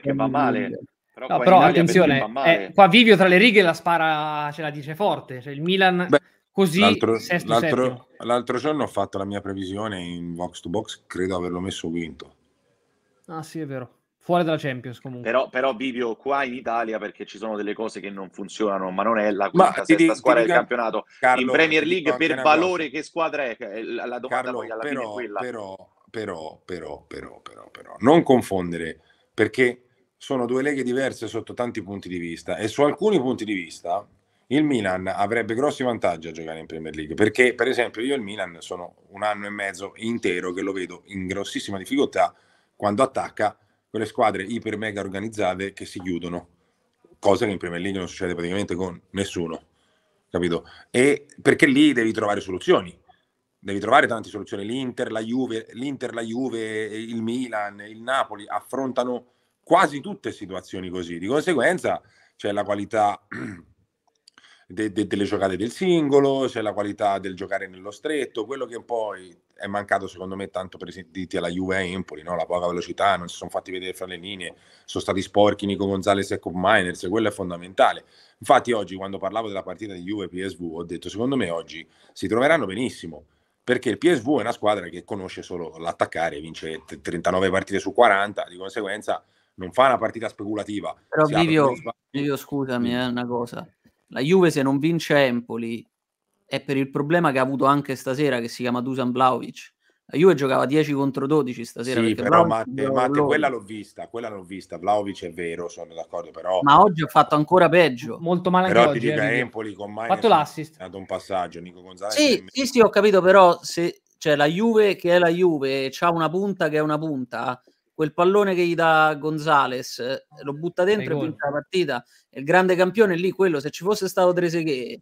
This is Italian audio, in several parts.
perché va male. Però, no, però attenzione, eh, male. Eh, qua Vivio tra le righe la spara, ce la dice forte. Cioè, il Milan Beh, così l'altro, sesto, l'altro, l'altro, giorno ho fatto la mia previsione in box to box, credo averlo messo quinto. Ah sì, è vero. Fuori dalla Champions comunque. Però, però Vivio qua in Italia perché ci sono delle cose che non funzionano, ma non è la quinta, ma, sesta ti, squadra ti dica, del campionato. Carlo, in Premier League per valore che squadra è? La domanda Carlo, poi alla però, fine è quella. Però, però, però, però, però, però, non confondere perché sono due leghe diverse sotto tanti punti di vista e su alcuni punti di vista il Milan avrebbe grossi vantaggi a giocare in Premier League perché per esempio io il Milan sono un anno e mezzo intero che lo vedo in grossissima difficoltà quando attacca quelle squadre iper mega organizzate che si chiudono cosa che in Premier League non succede praticamente con nessuno capito? E perché lì devi trovare soluzioni devi trovare tante soluzioni l'Inter, la Juve, l'Inter, la Juve il Milan, il Napoli affrontano quasi tutte situazioni così. Di conseguenza c'è la qualità de, de, delle giocate del singolo, c'è la qualità del giocare nello stretto, quello che poi è mancato secondo me tanto per esempio alla Juve e Empoli, no? la poca velocità, non si sono fatti vedere fra le linee, sono stati sporchi Nico Gonzalez e Cop Miners, quello è fondamentale. Infatti oggi quando parlavo della partita di Juve PSV ho detto secondo me oggi si troveranno benissimo perché il PSV è una squadra che conosce solo l'attaccare, vince 39 partite su 40, di conseguenza non fa una partita speculativa. Però Vivio, Vivio, scusami, è eh, una cosa. La Juve se non vince Empoli è per il problema che ha avuto anche stasera che si chiama Dusan Vlaovic. La Juve giocava 10 contro 12 stasera. Sì, però Matte, Matte quella l'ho vista, quella l'ho vista. Vlaovic è vero, sono d'accordo, però... Ma oggi ha fatto ancora peggio. Molto male però oggi. Però ti eh, Empoli con Ha fatto l'assist. Ha dato un passaggio, Nico Gonzalez. Sì, sì, sì, ho capito, però se... Cioè, la Juve che è la Juve, c'ha una punta che è una punta, quel pallone che gli dà Gonzales, eh, lo butta dentro e vince la partita. Il grande campione lì, quello, se ci fosse stato Treseghe,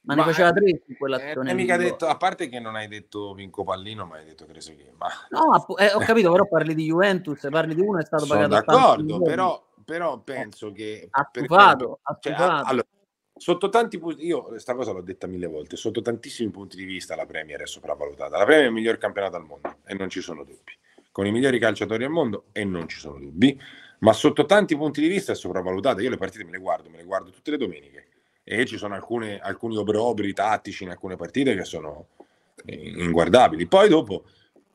ma, ma, ne eh, faceva tre in quell'azione. Eh, boh. detto, a parte che non hai detto Vinco Pallino, ma hai detto Treseghe. Ma... No, eh, ho capito, però parli di Juventus, parli di uno è stato Sono pagato. D'accordo, però, però, penso eh, che... Attuvato, perché, cioè, allora, sotto tanti punti, io questa cosa l'ho detta mille volte, sotto tantissimi punti di vista la Premier è sopravvalutata. La Premier è il miglior campionato al mondo e non ci sono dubbi con i migliori calciatori al mondo e non ci sono dubbi, ma sotto tanti punti di vista è sopravvalutata. Io le partite me le guardo, me le guardo tutte le domeniche e ci sono alcune, alcuni obrobri tattici in alcune partite che sono inguardabili. Poi dopo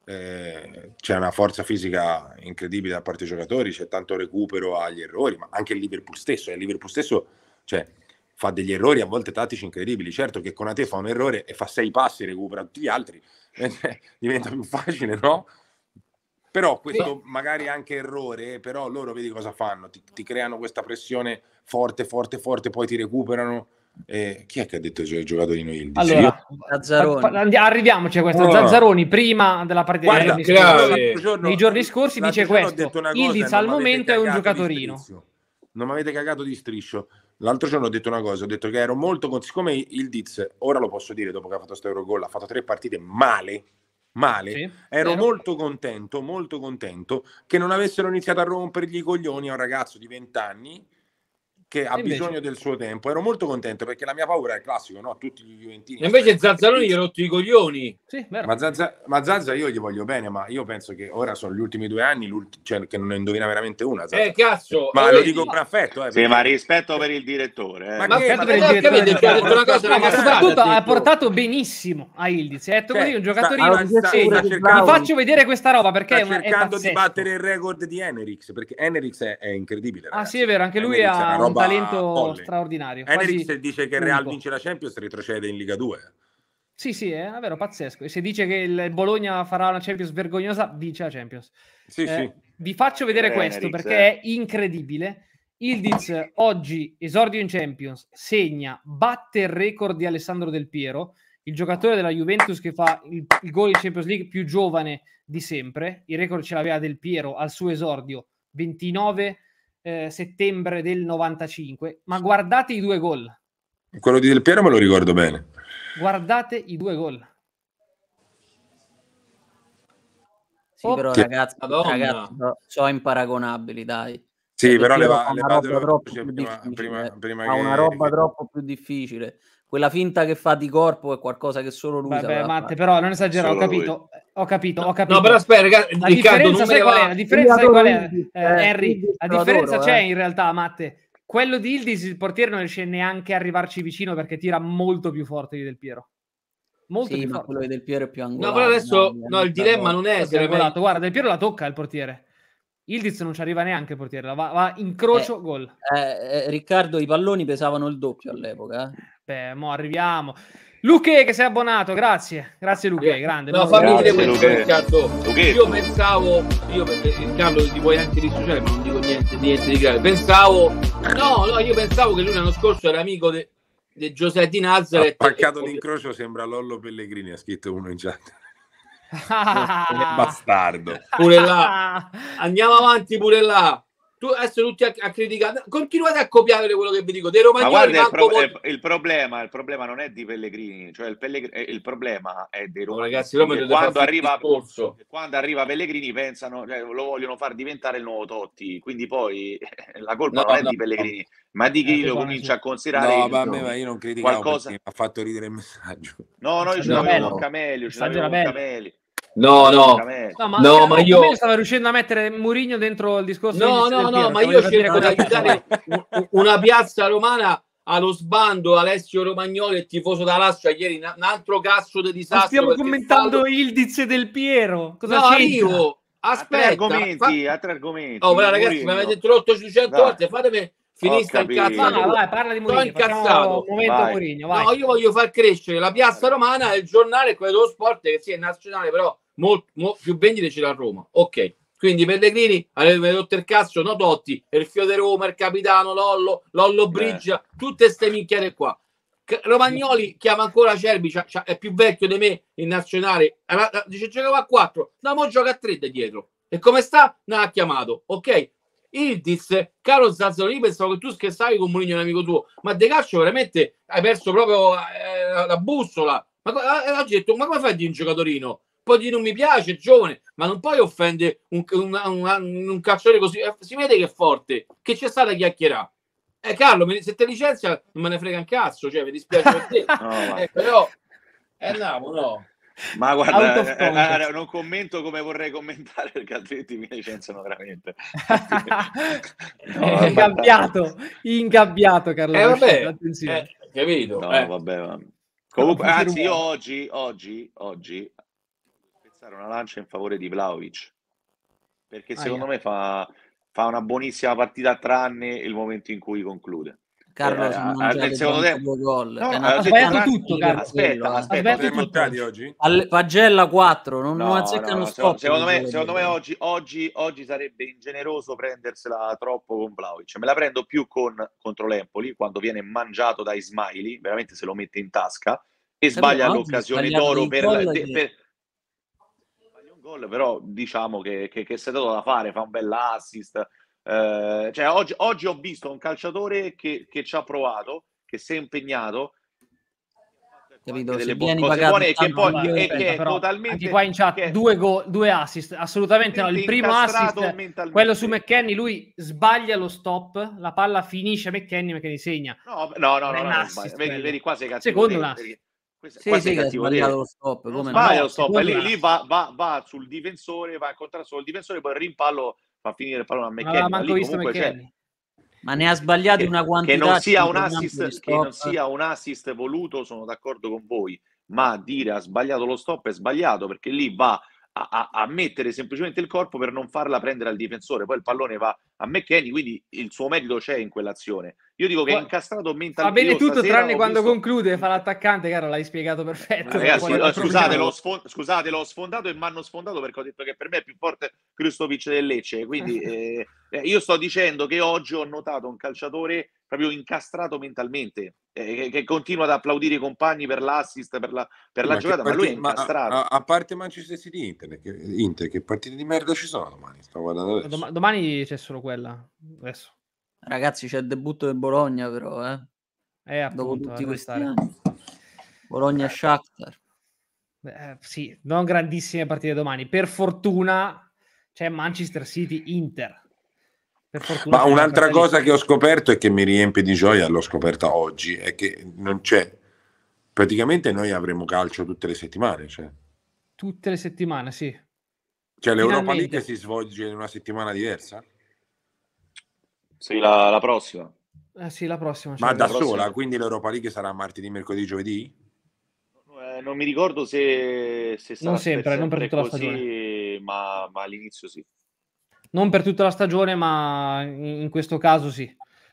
eh, c'è una forza fisica incredibile da parte dei giocatori, c'è tanto recupero agli errori, ma anche il Liverpool stesso, il Liverpool stesso cioè, fa degli errori a volte tattici incredibili. Certo che con Conate fa un errore e fa sei passi, e recupera tutti gli altri, diventa più facile, no? Però questo magari anche errore, però loro vedi cosa fanno, ti, ti creano questa pressione forte, forte, forte, poi ti recuperano. Eh, chi è che ha detto che c'è il giocatorino Ildiz? Allora, Zazzaroni. arriviamoci a questo. Oh. Zazzaroni prima della partita Guarda, dei giorni, giorno, nei giorni scorsi dice questo. Ildiz al momento è un giocatorino. Non mi avete cagato di striscio. L'altro giorno ho detto una cosa, ho detto che ero molto con... siccome il Diz, ora lo posso dire dopo che ha fatto questo Eurogol, ha fatto tre partite male, male. Sì, Ero vero. molto contento, molto contento che non avessero iniziato a rompergli i coglioni a un ragazzo di 20 anni che ha invece... bisogno del suo tempo. Ero molto contento perché la mia paura è classico, no? Tutti gli Juventini. Invece Zazzaroni gli ha rotto i coglioni. Sì, ma, Zazza, ma, Zazza, io gli voglio bene, ma io penso che ora sono gli ultimi due anni cioè, che non ne indovina veramente una. Zazza. Eh, cazzo! Ma eh, lo dico con affetto. Eh, perché... Sì, ma rispetto per il direttore. Eh. Ma, ma che, per il direttore. ha detto una cosa, ma soprattutto ha portato benissimo a Ildiz. Ha detto cioè, così un giocatore Vi faccio vedere questa roba perché sta cercando di battere il record di Enerix, perché Enerix è, incredibile. Ah sì, è vero, anche lui ha una roba un talento Polly. straordinario. Enrix dice che il Real vince la Champions retrocede in Liga 2. Sì, sì, è vero, pazzesco. E se dice che il Bologna farà una Champions vergognosa, vince la Champions. Sì, eh, sì. Vi faccio vedere eh, questo perché eh. è incredibile. Ildiz oggi esordio in Champions, segna, batte il record di Alessandro Del Piero, il giocatore della Juventus che fa il, il gol in Champions League più giovane di sempre. Il record ce l'aveva Del Piero al suo esordio, 29 eh, settembre del 95, ma guardate i due gol. Quello di Del Piero me lo ricordo bene. Guardate i due gol. Sì, però che... ragazzi, ragazzi sono imparagonabili, dai. Sì, cioè, Perché però le va, le va prima, prima, prima, prima, ha una roba troppo più difficile quella finta che fa di corpo è qualcosa che solo lui Vabbè, Matte, però non esagero, ho capito, ho capito, ho capito. No, però aspetta, ragazzi, la Riccardo, differenza sai qual è? Eh, la differenza sai qual è, eh, Harry? La differenza c'è in realtà, Matte. Quello di Ildis, il portiere non riesce neanche a arrivarci vicino perché tira molto più forte di Del Piero. Molto sì, più ma forte. quello di Del Piero è più angolato. No, però adesso no, il dilemma non è... Guarda, Del Piero la tocca il portiere Ildiz non ci arriva neanche il portiere, va, va incrocio, eh, gol. Eh, eh, Riccardo, i palloni pesavano il doppio all'epoca. Eh. Beh, mo arriviamo. Luque che sei abbonato, grazie. Grazie Luque, yeah. grande. No, fammi dire questo Riccardo. Luque. Io pensavo, io eh, Riccardo ti puoi anche dissociare, ma non dico niente, niente di grave. Pensavo, no, no, io pensavo che lui l'anno scorso era amico di Giuseppe Di Nazareth. Ha paccato l'incrocio, sembra Lollo Pellegrini, ha scritto uno in chat. bastardo. Pure là. Andiamo avanti pure là tu adesso tutti a, a criticare continuate a copiare quello che vi dico dei romagnoli il, pro, molto... il, problema, il, problema non è di Pellegrini cioè il, Pellegr... Eh, il problema è dei romagnoli no, ragazzi, quando, quando arriva, quando arriva Pellegrini pensano cioè, lo vogliono far diventare il nuovo Totti quindi poi eh, la colpa no, non no, è di Pellegrini ma di chi eh, lo comincia a considerare no, ma, me, ma io non critico qualcosa ha fatto ridere il messaggio no no io ce l'avevo Camelio ce l'avevo Camelio No, no, no, ma, no, ma io stavo riuscendo a mettere Murigno dentro il discorso. No, no, no, Piero, ma io cerco di aiutare una piazza romana allo sbando Alessio Romagnoli, il tifoso da Lascia, ieri un altro cazzo di disastro. stiamo commentando stato... il diz del Piero. Cosa no, arrivo. Aspetta. altri argomenti, fa... a argomenti. Oh, però ragazzi, mi avete su 800 volte, fatemi finisca il cazzo. No, no, vai, parla di Mourinho. momento Mourinho, No, io voglio far crescere la piazza romana, il giornale, quello dello sport, che sì, è nazionale, però molto, mo, più vendite ce l'ha Roma. Ok, quindi Pellegrini avrebbe rotto il cazzo, no Totti, il Fio de Roma, il capitano Lollo, Lollo eh. Briggia, Beh. tutte ste minchiate qua. Romagnoli eh. chiama ancora Cerbi, c'ha, c'ha, è più vecchio di me in nazionale, dice giocava a 4, no, ma gioca a 3 da dietro. E come sta? Non ha chiamato, ok? Ildiz, caro Zazzolini, pensavo che tu scherzavi con Mourinho, un amico tuo, ma De Caccio veramente hai perso proprio eh, la bussola. Ma, eh, detto, ma come fai a dire un giocatorino? puoi dire non mi piace, è giovane, ma non puoi offendere un, un, un, un calciatore così. Eh, si vede che è forte, che c'è stata chiacchierà. Eh, Carlo, se te licenzia non me ne frega un cazzo, cioè mi dispiace per te. no, eh, però è eh, Namo, no. Ma guarda, eh, eh, non commento come vorrei commentare perché altrimenti mi licenziano veramente. no, ingabbiato, ingabbiato Carlo. Eh, vabbè, attenzione. capito. No, vabbè, vabbè. Comunque, anzi, io oggi, oggi, oggi alzare una lancia in favore di Vlaovic perché secondo ah, me fa, fa, una buonissima partita tranne il momento in cui conclude. Carlo, eh, nel secondo tempo gol. No, no, ha sbagliato tutto, Carlo. Aspetta, aspetta, aspetta tutto. oggi? Al, pagella 4, non, no, non azzeccano no, stop. Secondo, me, secondo me oggi, oggi, oggi, sarebbe ingeneroso prendersela troppo con Vlaovic. Me la prendo più con, contro l'Empoli, quando viene mangiato da Ismaili, veramente se lo mette in tasca, e sbaglia l'occasione d'oro per, la, per, gol, però diciamo che, che, che si è dato da fare, fa un bell'assist. Eh, cioè, oggi, oggi, ho visto un calciatore che, che ci ha provato, che si è impegnato, capito? Se vieni pagato e che poi è, ripeto, che è totalmente anche qua in chat due, go, due assist, assolutamente no, il primo assist quello su McKenny, lui sbaglia lo stop, la palla finisce a McKenny, McKenny segna. No, no, no, no, no, assist, no vedi, vedi, qua sei cattivo. Secondo te, questa, sì, questa sì, è cattivo. Lo stop, come sbaglia no? lo stop, lì, lì va, va, va, sul difensore, va a contrasto il difensore, poi il rimpallo fa finire il pallone a McKenny. Ma, ma, cioè, ma, ne ha sbagliati una quantità. Che non, sia un assist, che non sia un assist voluto, sono d'accordo con voi, ma dire ha sbagliato lo stop è sbagliato perché lì va a, a, mettere semplicemente il corpo per non farla prendere al difensore. Poi il pallone va a McKenny, quindi il suo merito c'è in quell'azione. Io dico che è incastrato mentalmente. Va bene tutto, tranne quando visto... conclude, fa l'attaccante, caro, l'hai spiegato perfetto. Ragazzi, scusate, l'ho sfond- scusate, l'ho sfondato e mi hanno sfondato perché ho detto che per me è più forte Cristovic del Lecce. Quindi eh, eh, io sto dicendo che oggi ho notato un calciatore proprio incastrato mentalmente, eh, che continua ad applaudire i compagni per l'assist, per la, per la giocata, partita, ma lui è incastrato. A, a, parte Manchester City Inter che, Inter, che partite di merda ci sono domani? Sto guardando Dom- domani c'è solo quella, adesso. Ragazzi, c'è il debutto del Bologna, però, eh. eh appunto, Dopo tutti questi anni. Bologna-Shakhtar. Eh, sì, non grandissime partite domani. Per fortuna c'è Manchester City-Inter ma un'altra cosa che ho scoperto e che mi riempie di gioia, l'ho scoperta oggi, è che non c'è. Praticamente noi avremo calcio tutte le settimane. Cioè. Tutte le settimane, sì. Cioè l'Europa League si svolge in una settimana diversa? Sì, la, la prossima. Eh sì, la prossima. Cioè Ma da prossima. sola, quindi l'Europa League sarà martedì, mercoledì, giovedì? Eh, non mi ricordo se, se sarà non sempre, sempre, non per tutta la stagione. Ma, ma all'inizio sì non per tutta la stagione, ma in, questo caso sì.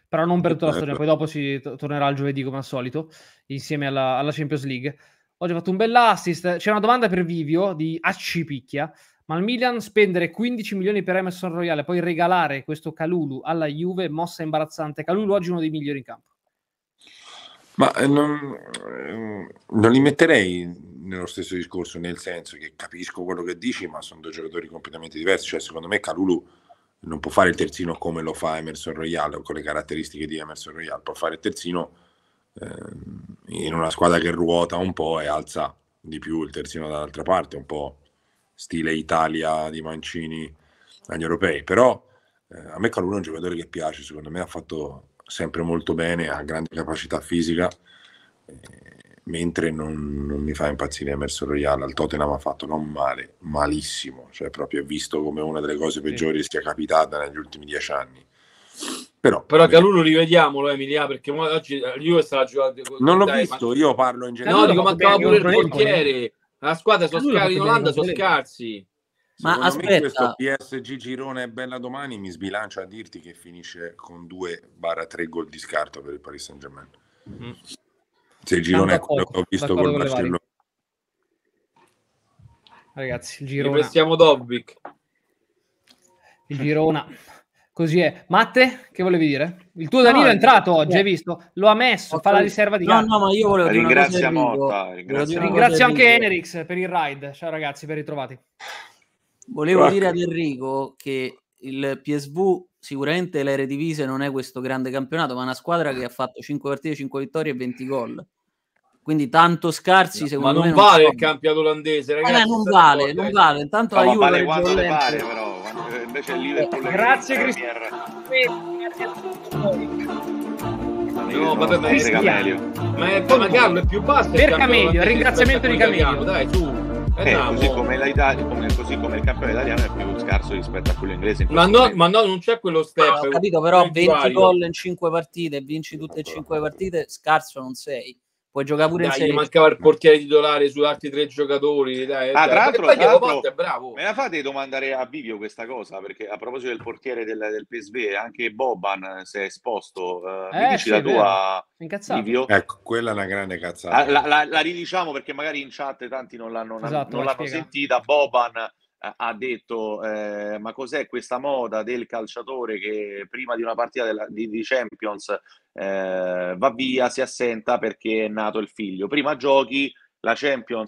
Però non per tutta la stagione, poi dopo si t- tornerà il giovedì come al solito, insieme alla, alla Champions League. Oggi ha fatto un bell'assist. C'è una domanda per Vivio di Accipicchia. Ma il Milan spendere 15 milioni per Emerson Royale, poi regalare questo Calulu alla Juve, mossa imbarazzante. Calulu oggi è uno dei migliori in campo. Ma eh, non, eh, non li metterei nello stesso discorso, nel senso che capisco quello che dici, ma sono due giocatori completamente diversi. Cioè, secondo me Calulu non può fare il terzino come lo fa Emerson Royale o con le caratteristiche di Emerson Royale, può fare il terzino eh, in una squadra che ruota un po' e alza di più il terzino dall'altra parte, un po' stile Italia di Mancini agli europei. Però eh, a me Calulu è un giocatore che piace, secondo me ha fatto sempre molto bene, ha grande capacità fisica, eh, mentre non, non, mi fa impazzire Emerson Royale. Al Tottenham ha fatto non male, malissimo, cioè proprio visto come una delle cose peggiori sì. sia capitata negli ultimi dieci anni. Però, Però Calulu rivediamolo Emilia perché oggi io stava giocando Non l'ho dai, visto, ma... io parlo in generale. No, dico mancava pure il portiere. La squadra sono scarsi in Olanda, sono scarsi. Ma Secondo aspetta. questo PSG girone è bella domani mi sbilancio a dirti che finisce con 2-3 gol di scarto per il Paris Saint Germain. mm mm-hmm. Se il girone è quello ho visto col Barcellona. Ragazzi, il girone. Investiamo Dobbik. Il girona. Così è. Matte, che volevi dire? Il tuo Danilo no, è entrato no. oggi, hai visto? Lo ha messo, fa la riserva di gara. No, no, ma io volevo Ringrazio Motta. Ringrazio, ringrazio anche Enerix per il ride. Ciao ragazzi, ben ritrovati. Volevo Racco. dire ad Enrico che il PSV sicuramente l'Eredivisie non è questo grande campionato, ma è una squadra che ha fatto 5 partite, 5 vittorie e 20 gol. Quindi tanto scarsi, secondo me. Ma non, me non vale il campionato olandese, eh, ragazzi. Eh, non vale, non vale. Intanto no, la vale quando le pare, però. Eh, invece il eh, Liverpool Grazie Cristiano. No, vabbè, ma, è, ma, è, ma Carlo è più basso. Per Camelio, ringraziamento di Camelio. Dai, tu eh, così, come come, così, come il campione italiano è più scarso rispetto a quello inglese. ma, no, ma, no, non c'è quello step. No, ah, ho capito, però 20 gol in 5 partite, vinci tutte e 5 partite, scarso non sei puoi giocare pure dai, in gli mancava il portiere titolare su altri tre giocatori dai, ah, dai. tra l'altro, tra l'altro è bravo. me la fate domandare a Vivio questa cosa perché a proposito del portiere del, del PSV anche Boban eh, si è esposto eh, eh, mi dici la tua Vivio ecco quella è una grande cazzata la, ah, la, la, la, ridiciamo perché magari in chat tanti non l'hanno, esatto, non l'hanno esatto, sentita Boban ha detto eh, ma cos'è questa moda del calciatore che prima di una partita della, di, di, Champions eh, va via, si assenta perché è nato il figlio. Prima giochi la Champions